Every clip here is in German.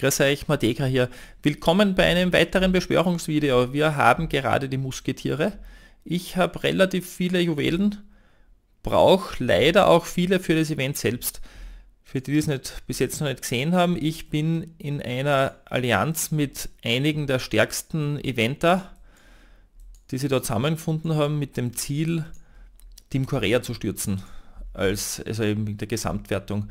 Grüß euch, Mateka hier. Willkommen bei einem weiteren Beschwörungsvideo. Wir haben gerade die Musketiere. Ich habe relativ viele Juwelen, brauche leider auch viele für das Event selbst. Für die, die es nicht, bis jetzt noch nicht gesehen haben, ich bin in einer Allianz mit einigen der stärksten Eventer, die sie dort zusammengefunden haben, mit dem Ziel, Team Korea zu stürzen, als, also eben in der Gesamtwertung.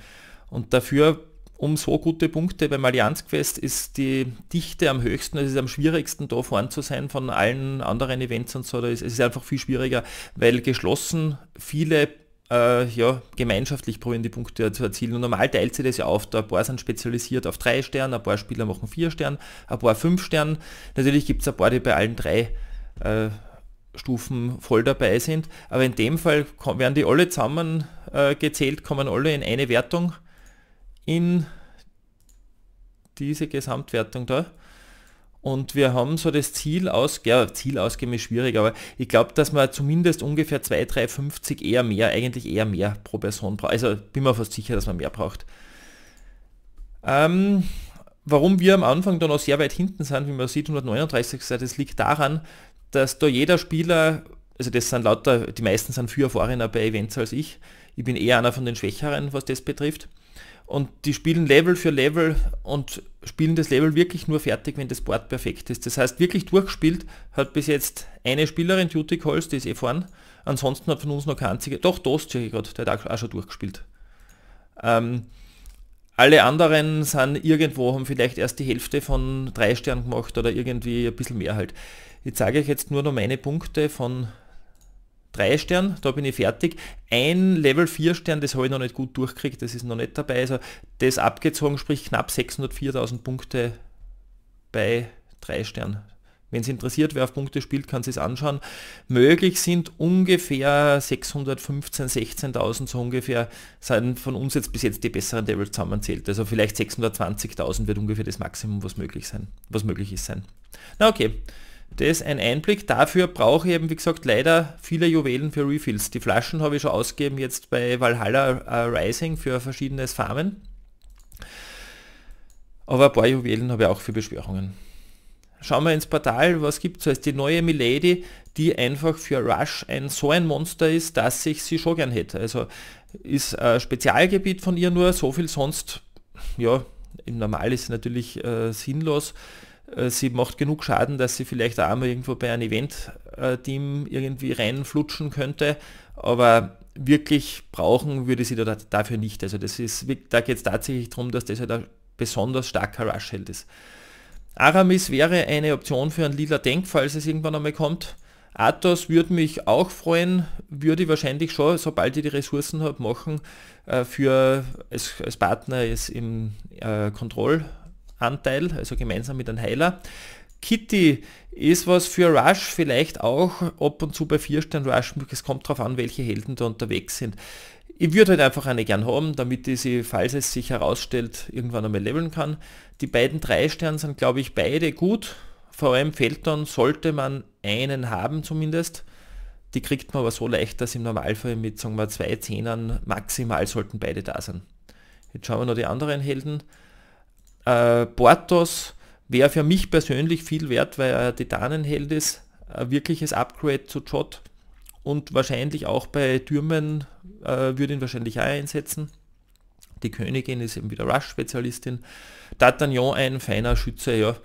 Und dafür um so gute Punkte. Beim Allianz Quest ist die Dichte am höchsten, also es ist am schwierigsten da vorn zu sein von allen anderen Events und so. ist, es ist einfach viel schwieriger, weil geschlossen viele äh, ja, gemeinschaftlich probierende Punkte zu erzielen. Und normal teilt sie das ja auf. Da ein paar sind spezialisiert auf drei Sterne, ein paar Spieler machen vier Sterne, ein paar fünf Sterne. Natürlich gibt es ein paar, die bei allen drei äh, Stufen voll dabei sind. Aber in dem Fall werden die alle zusammen äh, gezählt, kommen alle in eine Wertung in diese Gesamtwertung da. Und wir haben so das Ziel aus, ja, Ziel ausgeben ist schwierig, aber ich glaube, dass man zumindest ungefähr 2, 3, 50 eher mehr, eigentlich eher mehr pro Person braucht. Also bin mir fast sicher, dass man mehr braucht. Ähm, warum wir am Anfang da noch sehr weit hinten sind, wie man sieht, 139 Seite, also das liegt daran, dass da jeder Spieler, also das sind lauter, die meisten sind viel erfahrener bei Events als ich. Ich bin eher einer von den Schwächeren, was das betrifft und die spielen Level für Level und spielen das Level wirklich nur fertig, wenn das Board perfekt ist. Das heißt, wirklich durchgespielt hat bis jetzt eine Spielerin, Duty Calls, die ist eh vorne. Ansonsten hat von uns noch keine einzige, doch Dost check ich gerade, der hat auch schon durchgespielt. Ähm, alle anderen sind irgendwo, haben vielleicht erst die Hälfte von drei Sternen gemacht oder irgendwie ein bisschen mehr halt. Ich zeige euch jetzt nur noch meine Punkte von drei Stern, da bin ich fertig. Ein Level 4 Stern, das habe ich noch nicht gut durchkriegt, das ist noch nicht dabei. Also das abgezogen, sprich knapp 604.000 Punkte bei drei Stern. Wenn es interessiert, wer auf Punkte spielt, kann sich es anschauen. Möglich sind ungefähr 615, 16.000 so ungefähr, sind von uns jetzt bis jetzt die besseren Devils zusammenzählt. Also vielleicht 620.000 wird ungefähr das Maximum, was möglich sein, was möglich ist sein. Na okay das ein Einblick. Dafür brauche ich eben, wie gesagt, leider viele Juwelen für Refills. Die Flaschen habe ich schon ausgegeben jetzt bei Valhalla äh, Rising für verschiedenes Farmen. Aber ein paar Juwelen habe ich auch für Beschwörungen. Schauen wir ins Portal, was gibt es als die neue Milady, die einfach für Rush ein so ein Monster ist, dass ich sie schon gern hätte. Also ist ein Spezialgebiet von ihr nur, so viel sonst, ja, im Normal ist sie natürlich äh, sinnlos. Äh, sie macht genug Schaden, dass sie vielleicht auch mal irgendwo bei einem Event-Team irgendwie reinflutschen könnte, aber wirklich brauchen würde sie da, dafür nicht. Also das ist, da geht es tatsächlich darum, dass das halt ein besonders starker Rush-Held ist. Aramis wäre eine Option für ein lila Denk, falls es irgendwann einmal kommt. Athos würde mich auch freuen, würde ich wahrscheinlich schon, sobald ich die Ressourcen habe, machen, äh, für als, als Partner ist im äh, Control Anteil, also gemeinsam mit einem Heiler. Kitty ist was für Rush, vielleicht auch ab und zu bei 4 Stern Rush, es kommt darauf an, welche Helden da unterwegs sind. Ich würde halt einfach eine gern haben, damit ich sie, falls es sich herausstellt, irgendwann einmal leveln kann. Die beiden 3 Sterne sind, glaube ich, beide gut. Vor allem Felton sollte man einen haben zumindest. Die kriegt man aber so leicht, dass im Normalfall mit, sagen wir, zwei Zehnern maximal sollten beide da sein. Jetzt schauen wir noch die anderen Helden. Äh, Portos wäre für mich persönlich viel wert, weil er Titanenheld ist. Ein wirkliches Upgrade zu Jot. Und wahrscheinlich auch bei Türmen äh, würde ihn wahrscheinlich auch einsetzen. Die Königin ist eben wieder Rush-Spezialistin. D'Artagnan ein feiner Schütze, ja.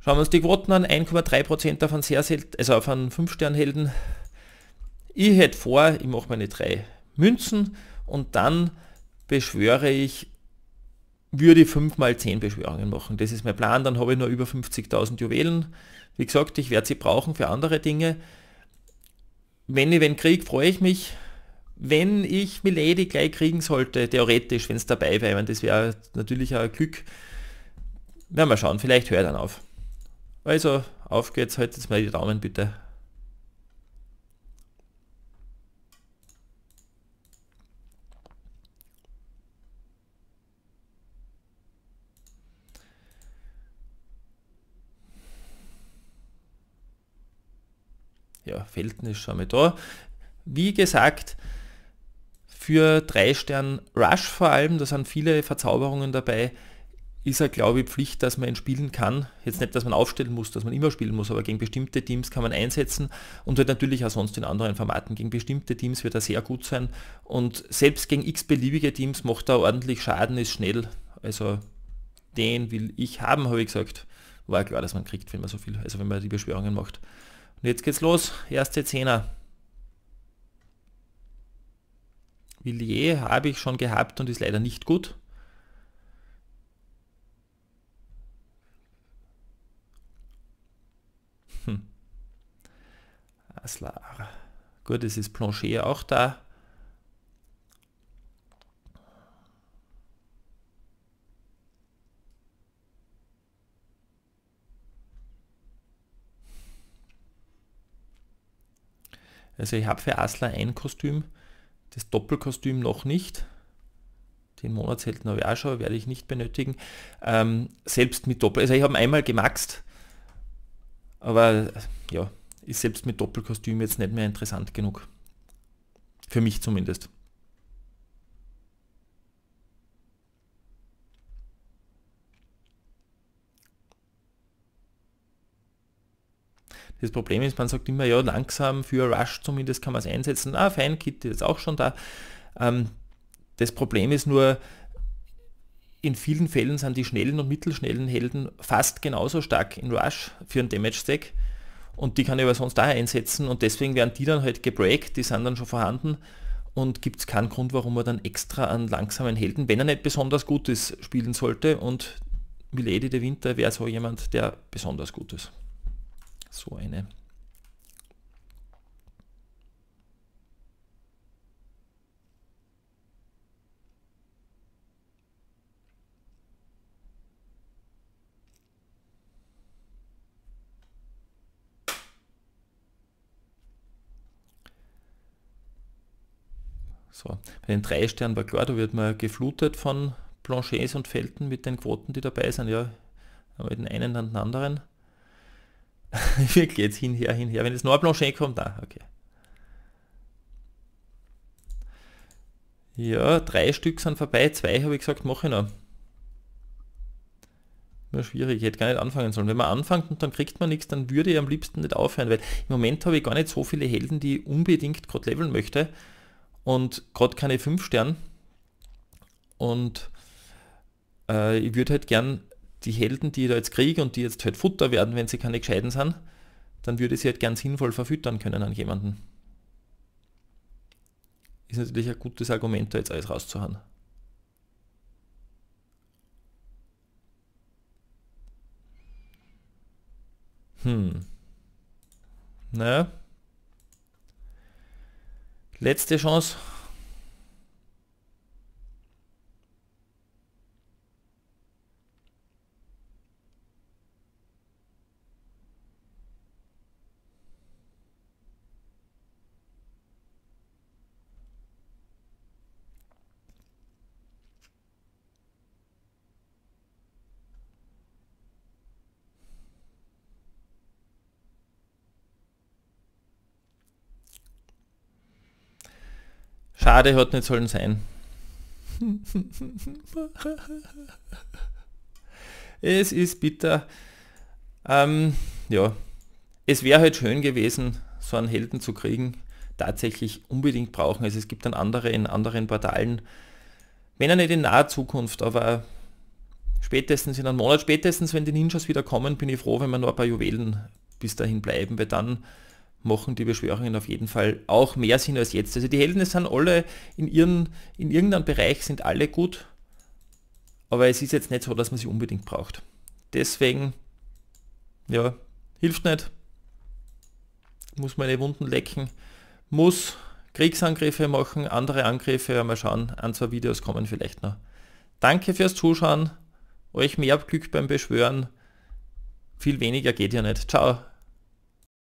Schauen wir uns die Quoten an. 1,3% davon sehr selten, also auf einen 5-Stern-Helden. Ich hätte vor, ich mache meine drei Münzen und dann beschwöre ich würde ich 5 mal 10 Beschwörungen machen. Das ist mein Plan, dann habe ich noch über 50.000 Juwelen. Wie gesagt, ich werde sie brauchen für andere Dinge. Wenn ich wenn kriege, freue ich mich. Wenn ich Milady gleich kriegen sollte, theoretisch, wenn es dabei wäre, das wäre natürlich ein Glück. Werden wir schauen, vielleicht höre ich dann auf. Also, auf geht's, haltet mal die Daumen bitte. ja, Felten ist schon mal da. Wie gesagt, für 3 Stern Rush vor allem, da sind viele Verzauberungen dabei, ist er glaube ich Pflicht, dass man ihn spielen kann. Jetzt nicht, dass man aufstellen muss, dass man immer spielen muss, aber gegen bestimmte Teams kann man einsetzen und wird halt natürlich auch sonst in anderen Formaten. Gegen bestimmte Teams wird er sehr gut sein und selbst gegen x-beliebige Teams macht er ordentlich Schaden, ist schnell. Also den will ich haben, habe ich gesagt. War klar, dass man kriegt, wenn man so viel, also wenn man die Beschwörungen macht. Und jetzt geht's los. Erste Zehner. Villiers habe ich schon gehabt und ist leider nicht gut. Hm. Aslar. Gut, es ist Planchet auch da. Also ich habe für Asla ein Kostüm, das Doppelkostüm noch nicht. Den Monatshelden habe ich auch schon, werde ich nicht benötigen. Ähm, selbst mit Doppel, also ich habe einmal gemaxt, aber ja, ist selbst mit Doppelkostüm jetzt nicht mehr interessant genug. Für mich zumindest. Das Problem ist, man sagt immer, ja, langsam für Rush zumindest kann man es einsetzen. Ah, fein, Kit ist auch schon da. Ähm, das Problem ist nur, in vielen Fällen sind die schnellen und mittelschnellen Helden fast genauso stark in Rush für einen Damage-Stack und die kann ich aber sonst da einsetzen und deswegen werden die dann halt gebreakt, die sind dann schon vorhanden und gibt es keinen Grund, warum man dann extra an langsamen Helden, wenn er nicht besonders gut ist, spielen sollte und Milady de Winter wäre so jemand, der besonders gut ist. So eine. So. Bei den drei Sternen war klar, da wird man geflutet von Planchets und Felten mit den Quoten, die dabei sind, ja. Aber den einen und den anderen. Wir gehen jetzt hin, her? Wenn jetzt nur Blanchet kommt, da, okay. Ja, drei Stück sind vorbei, zwei habe ich gesagt, mache ich noch. Nur schwierig, ich hätte gar nicht anfangen sollen. Wenn man anfängt und dann kriegt man nichts, dann würde ich am liebsten nicht aufhören, weil im Moment habe ich gar nicht so viele Helden, die ich unbedingt gerade leveln möchte. Und gerade keine 5 Sterne. Und äh, ich würde halt gern die Helden, die ich da jetzt kriege und die jetzt halt Futter werden, wenn sie keine gescheiden sind, dann würde ich sie halt gern sinnvoll verfüttern können an jemanden. Ist natürlich ein gutes Argument, da jetzt alles rauszuhauen. Hm. Naja. Letzte Chance. Schade, hat nicht sollen sein. es ist bitter. Ähm, ja, es wäre halt schön gewesen, so einen Helden zu kriegen, tatsächlich unbedingt brauchen. Also es gibt dann andere in anderen Portalen, wenn er nicht in naher Zukunft, aber spätestens in einem Monat, spätestens wenn die Ninjas wieder kommen, bin ich froh, wenn wir noch ein paar Juwelen bis dahin bleiben, weil dann machen die Beschwörungen auf jeden Fall auch mehr Sinn als jetzt. Also die Helden sind alle in, ihren, in irgendeinem Bereich sind alle gut, aber es ist jetzt nicht so, dass man sie unbedingt braucht. Deswegen, ja, hilft nicht. Muss meine Wunden lecken, muss Kriegsangriffe machen, andere Angriffe, ja, mal schauen, ein, zwei Videos kommen vielleicht noch. Danke fürs Zuschauen, euch mehr Glück beim Beschwören, viel weniger geht ja nicht. Ciao.